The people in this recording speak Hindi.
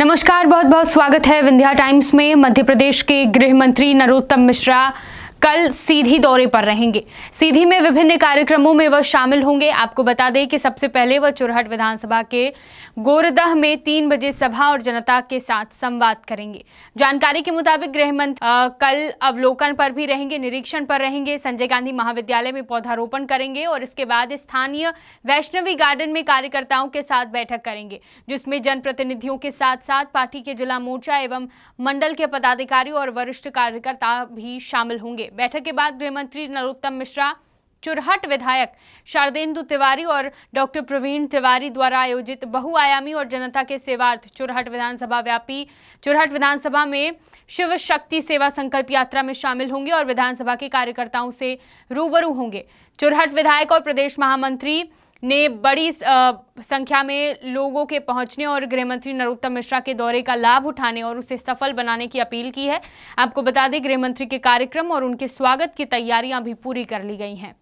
नमस्कार बहुत बहुत स्वागत है विंध्या टाइम्स में मध्य प्रदेश के गृह मंत्री नरोत्तम मिश्रा कल सीधी दौरे पर रहेंगे सीधी में विभिन्न कार्यक्रमों में वह शामिल होंगे आपको बता दें कि सबसे पहले वह चुरहट विधानसभा के गोरदह में तीन बजे सभा और जनता के साथ संवाद करेंगे जानकारी के मुताबिक गृह मंत्री कल अवलोकन पर भी रहेंगे निरीक्षण पर रहेंगे संजय गांधी महाविद्यालय में पौधारोपण करेंगे और इसके बाद स्थानीय वैष्णवी गार्डन में कार्यकर्ताओं के साथ बैठक करेंगे जिसमें जनप्रतिनिधियों के साथ साथ पार्टी के जिला मोर्चा एवं मंडल के पदाधिकारी और वरिष्ठ कार्यकर्ता भी शामिल होंगे बैठक के बाद गृह मंत्री नरोत्तम मिश्रा चुरहट विधायक शारदेन्दु तिवारी और डॉक्टर प्रवीण तिवारी द्वारा आयोजित बहुआयामी और जनता के सेवार्थ चुरहट विधानसभा व्यापी चुरहट विधानसभा में शिव शक्ति सेवा संकल्प यात्रा में शामिल होंगे और विधानसभा के कार्यकर्ताओं से रूबरू होंगे चुरहट विधायक और प्रदेश महामंत्री ने बड़ी संख्या में लोगों के पहुंचने और गृहमंत्री नरोत्तम मिश्रा के दौरे का लाभ उठाने और उसे सफल बनाने की अपील की है आपको बता दें गृहमंत्री के कार्यक्रम और उनके स्वागत की तैयारियां भी पूरी कर ली गई हैं